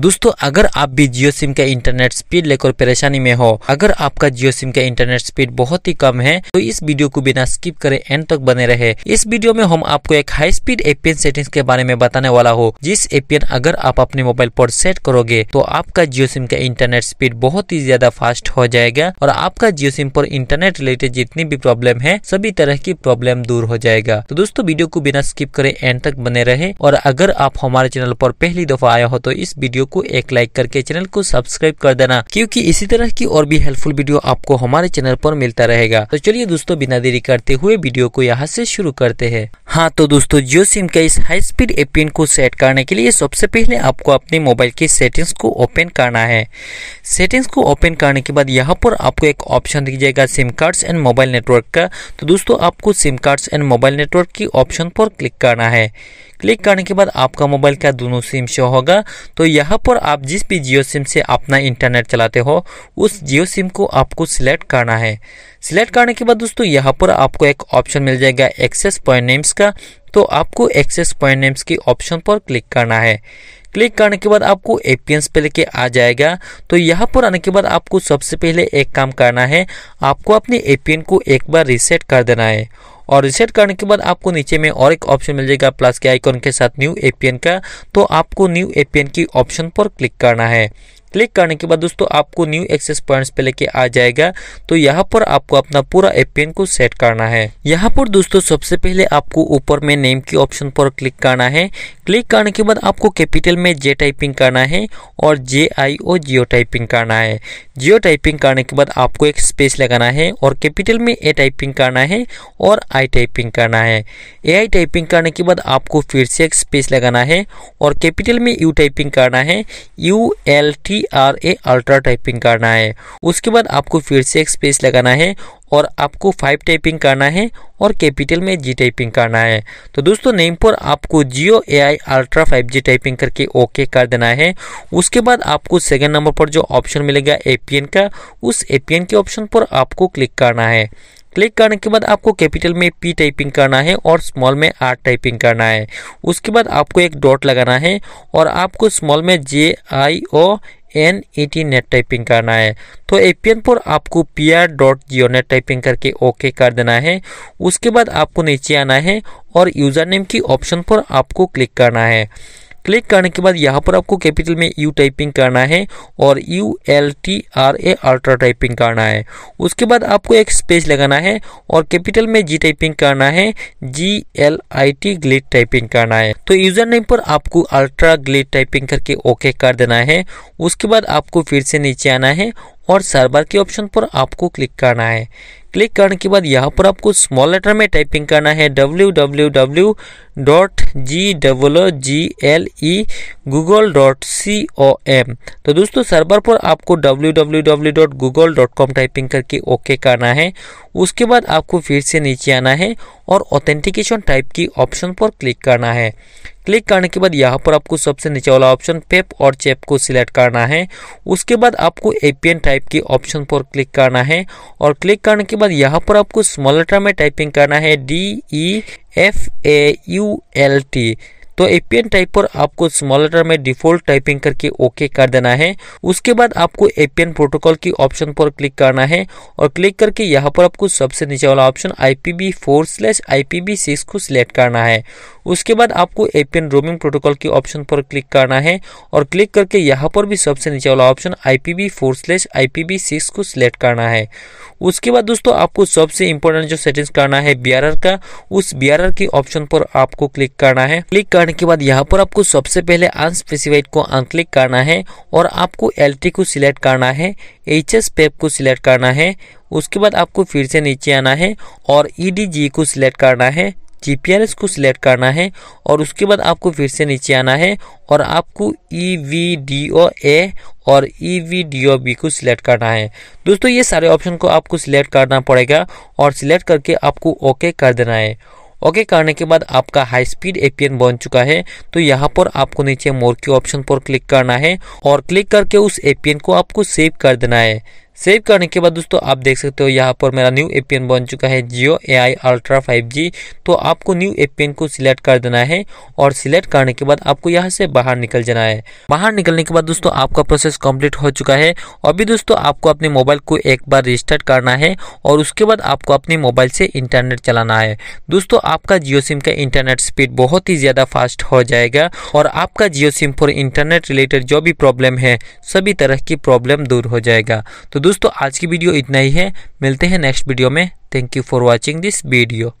दोस्तों अगर आप भी जियो सिम का इंटरनेट स्पीड लेकर परेशानी में हो अगर आपका जियो सिम का इंटरनेट स्पीड बहुत ही कम है तो इस वीडियो को बिना स्किप करे एंड तक बने रहे इस वीडियो में हम आपको एक हाई स्पीड एपीएन सेटिंग्स के बारे में बताने वाला हो जिस एपीएन अगर आप अपने मोबाइल पर सेट करोगे तो आपका जियो सिम का इंटरनेट स्पीड बहुत ही ज्यादा फास्ट हो जाएगा और आपका जियो सिम पर इंटरनेट रिलेटेड जितनी भी प्रॉब्लम है सभी तरह की प्रॉब्लम दूर हो जाएगा तो दोस्तों वीडियो को बिना स्किप करे एंड तक बने रहे और अगर आप हमारे चैनल पर पहली दफा आया हो तो इस वीडियो को एक लाइक करके चैनल को सब्सक्राइब कर देना क्योंकि इसी तरह की और भी हेल्पफुल वीडियो आपको हमारे चैनल पर मिलता रहेगा तो चलिए दोस्तों बिना देरी करते हुए वीडियो को यहाँ से शुरू करते हैं हाँ तो दोस्तों जियो सिम के इस हाई स्पीड एपिन को सेट करने के लिए सबसे पहले आपको अपने मोबाइल की सेटिंग्स को ओपन करना है सेटिंग्स को ओपन करने के बाद यहाँ पर आपको एक ऑप्शन दिख जाएगा SIM cards and mobile network का तो दोस्तों आपको SIM cards and mobile network की ऑप्शन पर क्लिक करना है क्लिक करने के बाद आपका मोबाइल का दोनों सिम शो होगा तो यहाँ पर आप जिस भी जियो सिम से अपना इंटरनेट चलाते हो उस जियो सिम को आपको सिलेक्ट करना है सिलेक्ट करने के बाद दोस्तों यहाँ पर आपको एक ऑप्शन मिल जाएगा एक्सेस पॉइंट नेम्स का तो आपको एक्सेस पॉइंट नेम्स के ऑप्शन पर क्लिक करना है क्लिक करने के बाद आपको एपियंस पे लेके आ जाएगा तो यहाँ पर आने के बाद आपको सबसे पहले एक काम करना है आपको अपने एपियन को एक बार रिसेट कर देना है और रिसेट करने के बाद आपको नीचे में और एक ऑप्शन मिल जाएगा प्लस के आइकॉन के साथ न्यू एपीएन का तो आपको न्यू एपीएन की ऑप्शन पर क्लिक करना है क्लिक करने के बाद दोस्तों आपको न्यू एक्सेस पॉइंट्स पे लेके आ जाएगा तो यहाँ पर आपको अपना पूरा एपीएन को सेट करना है यहाँ पर दोस्तों सबसे पहले आपको ऊपर में नेम के ऑप्शन पर क्लिक करना है क्लिक करने के बाद आपको कैपिटल में जे टाइपिंग करना है और जे आई ओ जियो टाइपिंग करना है जियो टाइपिंग करने के बाद आपको एक स्पेस लगाना है और कैपिटल में ए टाइपिंग करना है और आई टाइपिंग करना है ए आई टाइपिंग करने के बाद आपको फिर से एक स्पेस लगाना है और कैपिटल में यू टाइपिंग करना है U L T C R A ultra typing करना है उसके बाद आपको फिर से एक स्पेस लगाना है और आपको फाइव टाइपिंग करना है और कैपिटल में जी टाइपिंग करना है तो दोस्तों नेम पर आपको Jio A I ultra five G typing करके ओके कर देना है उसके बाद आपको सेकेंड नंबर पर जो ऑप्शन मिलेगा ए पी एन का उस ए पी एन के ऑप्शन पर आपको क्लिक करना है क्लिक करने के बाद आपको कैपिटल में पी टाइपिंग करना है और स्मॉल में आर टाइपिंग करना है उसके बाद आपको एक डॉट लगाना है और आपको स्मॉल में J I O N E T net typing करना है तो एपीएन पर आपको P R dot Jio net typing करके ओके कर देना है उसके बाद आपको नीचे आना है और यूज़र नेम की ऑप्शन पर आपको क्लिक करना है क्लिक करने के बाद यहाँ पर आपको कैपिटल में यू टाइपिंग करना है और U L T R A ultra typing करना है उसके बाद आपको एक स्पेस लगाना है और कैपिटल में जी टाइपिंग करना है G L I T glit typing करना है तो यूजर नेम पर आपको अल्ट्रा ग्लिट टाइपिंग करके ओके कर देना है उसके बाद आपको फिर से नीचे आना है और सर्वर के ऑप्शन पर आपको क्लिक करना है क्लिक करने के बाद यहाँ पर आपको स्मॉल लेटर में टाइपिंग करना है W W W dot G double G L E Google dot C O M तो दोस्तों सर्वर पर आपको W W W dot Google dot com typing करके ओके करना है उसके बाद आपको फिर से नीचे आना है और ऑथेंटिकेशन टाइप की ऑप्शन पर क्लिक करना है क्लिक करने के बाद यहाँ पर आपको सबसे नीचे वाला ऑप्शन पेप और चेप को सिलेक्ट करना है उसके बाद आपको एपीएन टाइप के ऑप्शन पर क्लिक करना है और क्लिक करने के बाद यहाँ पर आपको स्मॉल लेटर में टाइपिंग करना है D E F A U L T तो एपीएन टाइप पर आपको स्मॉल लेटर में डिफॉल्ट टाइपिंग करके ओके कर देना है उसके बाद आपको एपीएन प्रोटोकॉल की ऑप्शन पर क्लिक करना है और क्लिक करके यहाँ पर आपको सबसे नीचे वाला option IPv four slash IPv six को सिलेक्ट करना है उसके बाद आपको एपीएन रोमिंग प्रोटोकॉल की ऑप्शन पर क्लिक करना है और क्लिक करके यहाँ पर भी सबसे नीचे वाला option IPv four slash IPv six को सिलेक्ट करना है उसके बाद दोस्तों आपको सबसे इंपॉर्टेंट जो सेटिंग्स करना है बी का उस बी की ऑप्शन पर आपको क्लिक करना है क्लिक करने करने के बाद यहाँ पर आपको सबसे पहले अनस्पेसिफाइड को अनक्लिक करना है और आपको एल को सिलेक्ट करना है एच एस पेप को सिलेक्ट करना है उसके बाद आपको फिर से नीचे आना है और ई e को सिलेक्ट करना है जी को सिलेक्ट करना है और उसके बाद आपको फिर से नीचे आना है और आपको ई वी डी ओ ए और E V D O B को सिलेक्ट करना है दोस्तों ये सारे ऑप्शन को आपको सिलेक्ट करना पड़ेगा और सिलेक्ट करके आपको ओके कर देना है ओके करने के बाद आपका हाई स्पीड एपीएन बन चुका है तो यहाँ पर आपको नीचे मोर के ऑप्शन पर क्लिक करना है और क्लिक करके उस एपीएन को आपको सेव कर देना है सेव करने के बाद दोस्तों आप देख सकते हो यहाँ पर मेरा न्यू ए बन चुका है जियो ए आई अल्ट्रा फाइव तो आपको न्यू ए को सिलेक्ट कर देना है और सिलेक्ट करने के बाद आपको यहाँ से बाहर निकल जाना है बाहर निकलने के बाद दोस्तों आपका प्रोसेस कंप्लीट हो चुका है अभी दोस्तों आपको अपने मोबाइल को एक बार रजिस्टर्ड करना है और उसके बाद आपको अपने मोबाइल से इंटरनेट चलाना है दोस्तों आपका जियो सिम का इंटरनेट स्पीड बहुत ही ज़्यादा फास्ट हो जाएगा और आपका Jio SIM for internet related जो भी प्रॉब्लम है सभी तरह की प्रॉब्लम दूर हो जाएगा तो दोस्तों आज की वीडियो इतना ही है मिलते हैं नेक्स्ट वीडियो में thank you for watching this video